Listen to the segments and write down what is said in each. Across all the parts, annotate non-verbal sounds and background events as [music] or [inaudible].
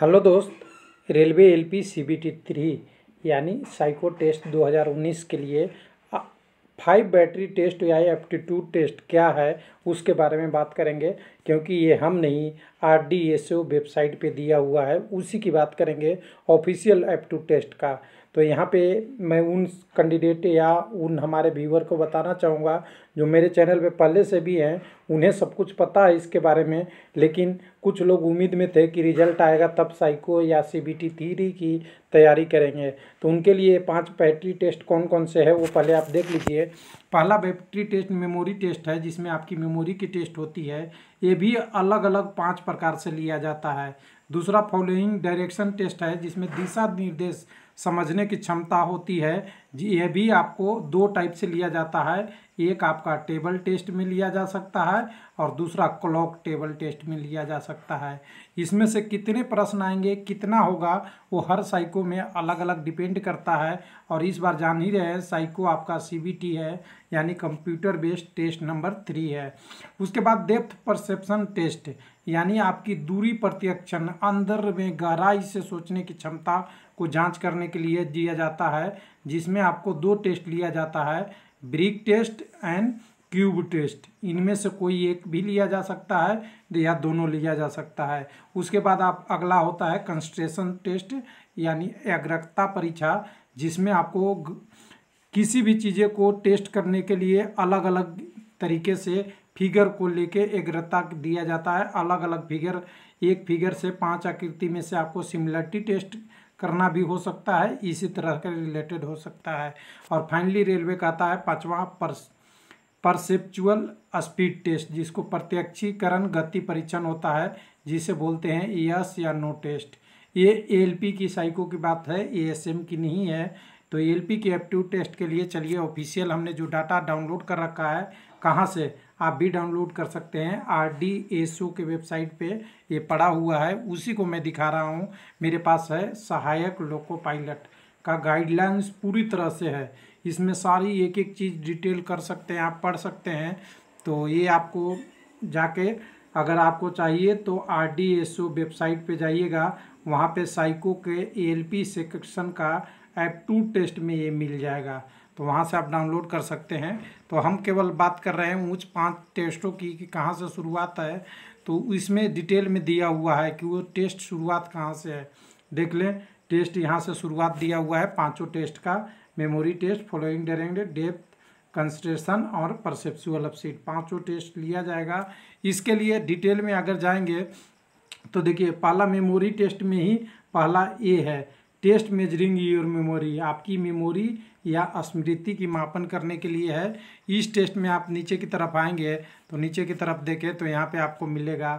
hello दोस्त railway L P C B T three यानी psycho test 2019 के लिए फाइव बैटरी टेस्ट या एप्टीट्यूड टेस्ट क्या है उसके बारे में बात करेंगे क्योंकि ये हम नहीं R D S O website पे दिया हुआ है उसी की बात करेंगे ऑफिशियल टू टेस्ट का तो यहाँ पे मैं उन कैंडिडेट या उन हमारे व्यूवर को बताना चाहूँगा जो मेरे चैनल पे पहले से भी हैं उन्हें सब कुछ पता है इसके बारे में लेकिन कुछ लोग उम्मीद में थे कि रिजल्ट आएगा तब साइको या सी बी टी थीरी की तैयारी करेंगे तो उनके लिए पांच बैटरी टेस्ट कौन कौन से है वो पहले आप देख लीजिए पहला बैटरी टेस्ट मेमोरी टेस्ट है जिसमें आपकी मेमोरी की टेस्ट होती है ये भी अलग अलग पाँच प्रकार से लिया जाता है दूसरा फॉलोइंग डायरेक्शन टेस्ट है जिसमें दिशा निर्देश समझने की क्षमता होती है जी यह भी आपको दो टाइप से लिया जाता है एक आपका टेबल टेस्ट में लिया जा सकता है और दूसरा क्लॉक टेबल टेस्ट में लिया जा सकता है इसमें से कितने प्रश्न आएंगे कितना होगा वो हर साइको में अलग अलग डिपेंड करता है और इस बार जान ही रहे हैं साइको आपका सी है यानी computer based test number three है उसके बाद डेप्थ परसेप्शन टेस्ट यानी आपकी दूरी प्रत्यक्षण अंदर में गहराई से सोचने की क्षमता को जांच करने के लिए दिया जाता है जिसमें आपको दो टेस्ट लिया जाता है brick test and cube test इनमें से कोई एक भी लिया जा सकता है या दोनों लिया जा सकता है उसके बाद आप अगला होता है कंस्ट्रेशन टेस्ट यानी एग्रकता परीक्षा जिसमें आपको किसी भी चीज़ें को टेस्ट करने के लिए अलग अलग तरीके से फिगर को लेके एग्रता दिया जाता है अलग अलग फिगर एक फिगर से पांच आकृति में से आपको सिमिलरिटी टेस्ट करना भी हो सकता है इसी तरह के रिलेटेड हो सकता है और फाइनली रेलवे कहता है पाँचवा पर्स परसेप्चुअल स्पीड टेस्ट जिसको प्रत्यक्षीकरण गति परीक्षण होता है जिसे बोलते हैं यस या नो टेस्ट ये एलपी की साइको की बात है एएसएम की नहीं है तो एल पी के एप्टीट्यूड टेस्ट के लिए चलिए ऑफिशियल हमने जो डाटा डाउनलोड कर रखा है कहाँ से आप भी डाउनलोड कर सकते हैं आर डी एस ओ के वेबसाइट पे ये पड़ा हुआ है उसी को मैं दिखा रहा हूँ मेरे पास है सहायक लोको पायलट का गाइडलाइंस पूरी तरह से है इसमें सारी एक एक चीज़ डिटेल कर सकते हैं आप पढ़ सकते हैं तो ये आपको जाके अगर आपको चाहिए तो R D S O website पर जाइएगा वहाँ पे साइको के एल पी सेक्शन का ऐप टू टेस्ट में ये मिल जाएगा तो वहाँ से आप डाउनलोड कर सकते हैं तो हम केवल बात कर रहे हैं ऊँच पाँच टेस्टों की कि कहाँ से शुरुआत है तो इसमें डिटेल में दिया हुआ है कि वो टेस्ट शुरुआत कहाँ से है देख लें टेस्ट यहाँ से शुरुआत दिया हुआ है पाँचों टेस्ट का memory test following direct depth concentration और परसेप्सुअल अपसीट पाँचों टेस्ट लिया जाएगा इसके लिए डिटेल में अगर जाएंगे तो देखिए पहला मेमोरी टेस्ट में ही पहला ए है टेस्ट मेजरिंग योर मेमोरी आपकी मेमोरी या स्मृति की मापन करने के लिए है इस टेस्ट में आप नीचे की तरफ आएंगे तो नीचे की तरफ देखें तो यहाँ पे आपको मिलेगा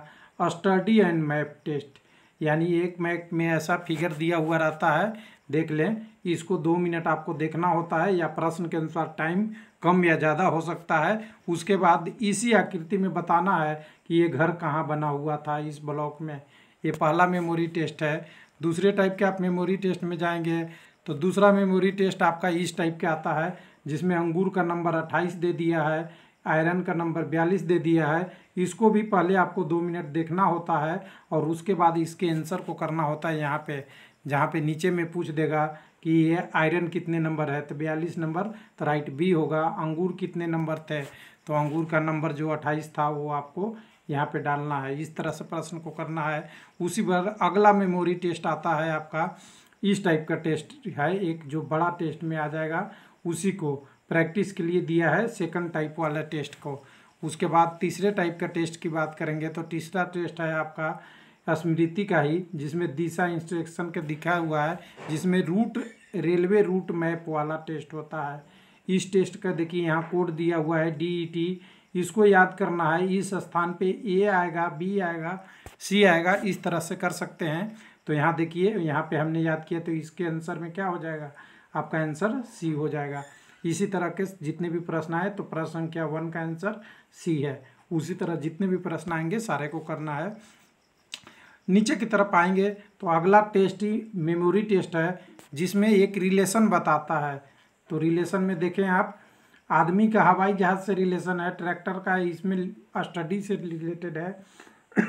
स्टडी एंड मैप टेस्ट यानी एक मैप में ऐसा फिगर दिया हुआ रहता है देख लें इसको दो मिनट आपको देखना होता है या प्रश्न के अनुसार टाइम कम या ज़्यादा हो सकता है उसके बाद इसी आकृति में बताना है कि ये घर कहाँ बना हुआ था इस ब्लॉक में ये पहला मेमोरी टेस्ट है दूसरे टाइप के आप मेमोरी टेस्ट में जाएंगे तो दूसरा मेमोरी टेस्ट आपका इस टाइप के आता है जिसमें अंगूर का नंबर अट्ठाईस दे दिया है आयरन का नंबर बयालीस दे दिया है इसको भी पहले आपको दो मिनट देखना होता है और उसके बाद इसके आंसर को करना होता है यहाँ पे जहाँ पे नीचे में पूछ देगा कि ये आयरन कितने नंबर है तो बयालीस नंबर तो राइट बी होगा अंगूर कितने नंबर थे तो अंगूर का नंबर जो अट्ठाईस था वो आपको यहाँ पे डालना है इस तरह से प्रश्न को करना है उसी पर अगला मेमोरी टेस्ट आता है आपका इस टाइप का टेस्ट है एक जो बड़ा टेस्ट में आ जाएगा उसी को प्रैक्टिस के लिए दिया है सेकंड टाइप वाला टेस्ट को उसके बाद तीसरे टाइप का टेस्ट की बात करेंगे तो तीसरा टेस्ट है आपका स्मृति का ही जिसमें दिशा इंस्ट्रक्शन के दिखा हुआ है जिसमें रूट रेलवे रूट मैप वाला टेस्ट होता है इस टेस्ट का देखिए यहाँ कोड दिया हुआ है डी ई टी इसको याद करना है इस स्थान पे ए आएगा बी आएगा सी आएगा इस तरह से कर सकते हैं तो यहाँ देखिए यहाँ पे हमने याद किया तो इसके आंसर में क्या हो जाएगा आपका आंसर सी हो जाएगा इसी तरह के जितने भी प्रश्न आए तो प्रश्न संख्या वन का आंसर सी है उसी तरह जितने भी प्रश्न आएंगे सारे को करना है नीचे की तरफ आएंगे तो अगला टेस्ट ही मेमोरी टेस्ट है जिसमें एक रिलेशन बताता है तो रिलेशन में देखें आप आदमी का हवाई जहाज़ से रिलेशन है ट्रैक्टर का इसमें स्टडी से रिलेटेड है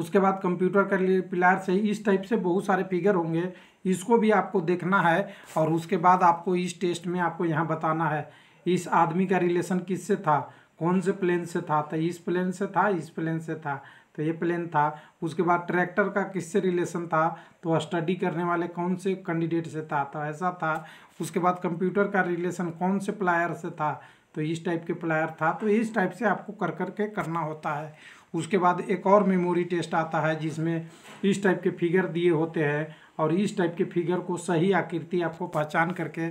उसके बाद कंप्यूटर का पिलार से इस टाइप से बहुत सारे फिगर होंगे इसको भी आपको देखना है और उसके बाद आपको इस टेस्ट में आपको यहाँ बताना है इस आदमी का रिलेशन किससे था कौन से प्लेन से था तो इस प्लेन से था इस प्लेन से था तो ये प्लेन था उसके बाद ट्रैक्टर का किससे रिलेशन था तो स्टडी करने वाले कौन से कैंडिडेट से था तो ऐसा था उसके बाद कंप्यूटर का रिलेशन कौन से प्लायर से था तो इस टाइप के प्लायर था तो इस टाइप से आपको कर कर के करना होता है उसके बाद एक और मेमोरी टेस्ट आता है जिसमें इस टाइप के फिगर दिए होते हैं और इस टाइप के फिगर को सही आकृति आपको पहचान करके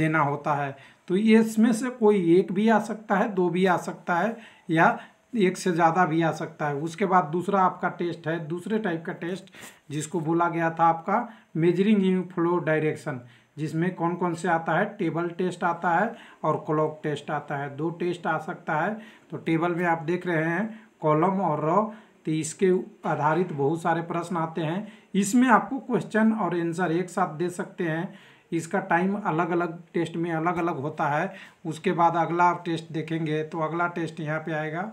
देना होता है तो इसमें से कोई एक भी आ सकता है दो भी आ सकता है या एक से ज़्यादा भी आ सकता है उसके बाद दूसरा आपका टेस्ट है दूसरे टाइप का टेस्ट जिसको बोला गया था आपका मेजरिंग इन फ्लो डायरेक्शन जिसमें कौन कौन से आता है टेबल टेस्ट आता है और क्लॉक टेस्ट आता है दो टेस्ट आ सकता है तो टेबल में आप देख रहे हैं कॉलम और रॉ तो इसके आधारित बहुत सारे प्रश्न आते हैं इसमें आपको क्वेश्चन और आंसर एक साथ दे सकते हैं इसका टाइम अलग अलग टेस्ट में अलग अलग होता है उसके बाद अगला आप टेस्ट देखेंगे तो अगला टेस्ट यहाँ पे आएगा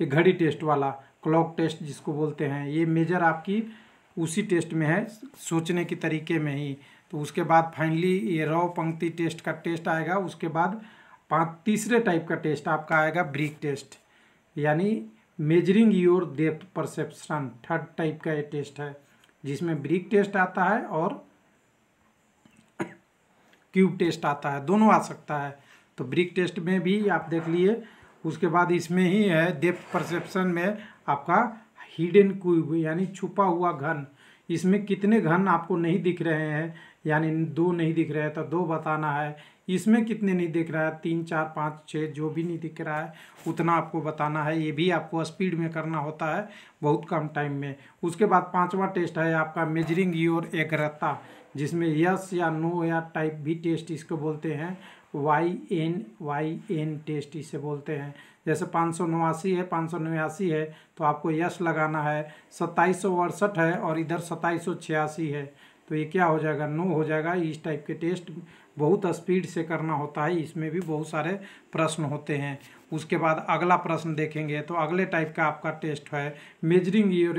ये घड़ी टेस्ट वाला क्लॉक टेस्ट जिसको बोलते हैं ये मेजर आपकी उसी टेस्ट में है सोचने के तरीके में ही तो उसके बाद फाइनली ये रॉ पंक्ति टेस्ट का टेस्ट आएगा उसके बाद पाँच तीसरे टाइप का टेस्ट आपका आएगा ब्रिक टेस्ट यानी measuring your depth perception third type का ये टेस्ट है जिसमें ब्रिक टेस्ट आता है और क्यूब [coughs] टेस्ट आता है दोनों आ सकता है तो ब्रिक टेस्ट में भी आप देख लिए उसके बाद इसमें ही है डेप्थ परसेप्शन में आपका हिडन क्यूब यानी छुपा हुआ घन इसमें कितने घन आपको नहीं दिख रहे हैं यानी दो नहीं दिख रहे हैं तो दो बताना है इसमें कितने नहीं दिख रहा है तीन चार पाँच छः जो भी नहीं दिख रहा है उतना आपको बताना है ये भी आपको स्पीड में करना होता है बहुत कम टाइम में उसके बाद पांचवा टेस्ट है आपका मेजरिंग योर एग्रता जिसमें यस या नो या टाइप भी टेस्ट इसको बोलते हैं Y N Y N test इसे बोलते हैं जैसे पाँच सौ नवासी है पाँच सौ नवासी है तो आपको यश लगाना है सत्ताईस सौ अड़सठ है और इधर सत्ताईस सौ छियासी है तो ये क्या हो जाएगा नो हो जाएगा इस टाइप के टेस्ट बहुत स्पीड से करना होता है इसमें भी बहुत सारे प्रश्न होते हैं उसके बाद अगला प्रश्न देखेंगे तो अगले टाइप का आपका टेस्ट है मेजरिंग योर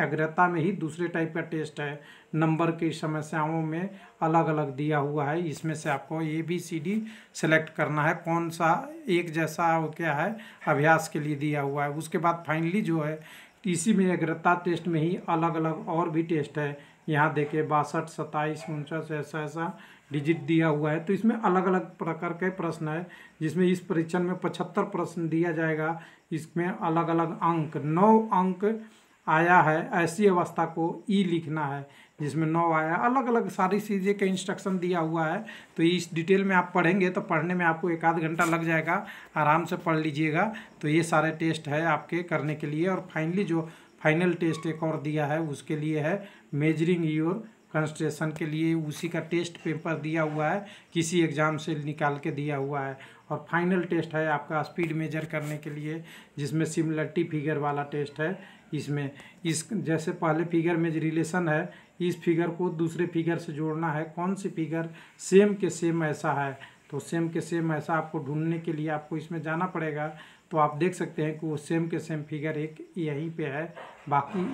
अग्रता में ही दूसरे टाइप का टेस्ट है नंबर की समस्याओं में अलग अलग दिया हुआ है इसमें से आपको A B C D select करना है कौन सा एक जैसा क्या है अभ्यास के लिए दिया हुआ है उसके बाद फाइनली जो है इसी में अग्रता टेस्ट में ही अलग अलग और भी टेस्ट है यहाँ देखिए बासठ सत्ताईस उनसठ ऐसा ऐसा डिजिट दिया हुआ है तो इसमें अलग अलग प्रकार के प्रश्न है जिसमें इस परीक्षण में पचहत्तर प्रश्न दिया जाएगा इसमें अलग अलग अंक नौ अंक आया है ऐसी अवस्था को ई लिखना है जिसमें नौ आया अलग अलग सारी चीज़ें के इंस्ट्रक्शन दिया हुआ है तो इस डिटेल में आप पढ़ेंगे तो पढ़ने में आपको एक आध घंटा लग जाएगा आराम से पढ़ लीजिएगा तो ये सारे टेस्ट है आपके करने के लिए और फाइनली जो फाइनल टेस्ट एक और दिया है उसके लिए है मेजरिंग योर कंस्ट्रेशन के लिए उसी का टेस्ट पेपर दिया हुआ है किसी एग्ज़ाम से निकाल के दिया हुआ है और फाइनल टेस्ट है आपका स्पीड मेजर करने के लिए जिसमें सिमिलरिटी फिगर वाला टेस्ट है इसमें इस जैसे पहले फिगर में रिलेशन है इस फिगर को दूसरे फिगर से जोड़ना है कौन सी फिगर सेम के सेम ऐसा है तो सेम के सेम ऐसा आपको ढूंढने के लिए आपको इसमें जाना पड़ेगा तो आप देख सकते हैं कि वो सेम के सेम फिगर एक यहीं पे है बाकी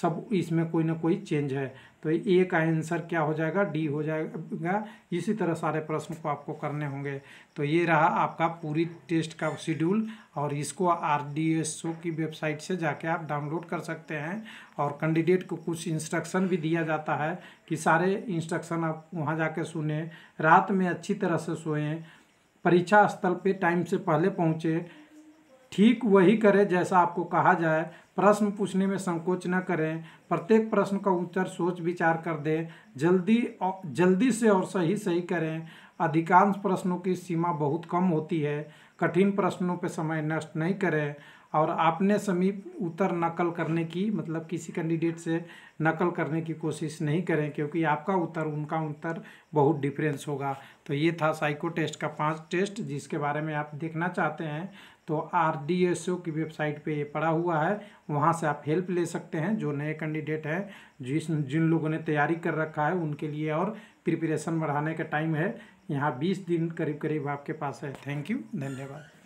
सब इसमें कोई ना कोई चेंज है तो ए का आंसर क्या हो जाएगा डी हो जाएगा इसी तरह सारे प्रश्न को आपको करने होंगे तो ये रहा आपका पूरी टेस्ट का शेड्यूल और इसको आर डी एस ओ की वेबसाइट से जाके आप डाउनलोड कर सकते हैं और कैंडिडेट को कुछ इंस्ट्रक्शन भी दिया जाता है कि सारे इंस्ट्रक्शन आप वहाँ कर सुने रात में अच्छी तरह से सोएं परीक्षा स्थल पर टाइम से पहले पहुँचें ठीक वही करें जैसा आपको कहा जाए प्रश्न पूछने में संकोच न करें प्रत्येक प्रश्न का उत्तर सोच विचार कर दें जल्दी जल्दी से और सही सही करें अधिकांश प्रश्नों की सीमा बहुत कम होती है कठिन प्रश्नों पर समय नष्ट नहीं करें और आपने समीप उत्तर नकल करने की मतलब किसी कैंडिडेट से नकल करने की कोशिश नहीं करें क्योंकि आपका उत्तर उनका उत्तर बहुत डिफरेंस होगा तो ये था साइको टेस्ट का पांच टेस्ट जिसके बारे में आप देखना चाहते हैं तो ओ की वेबसाइट पे ये पड़ा हुआ है वहाँ से आप हेल्प ले सकते हैं जो नए कैंडिडेट हैं जिस जिन लोगों ने तैयारी कर रखा है उनके लिए और प्रिपरेशन बढ़ाने का टाइम है यहाँ बीस दिन करीब करीब आपके पास है थैंक यू धन्यवाद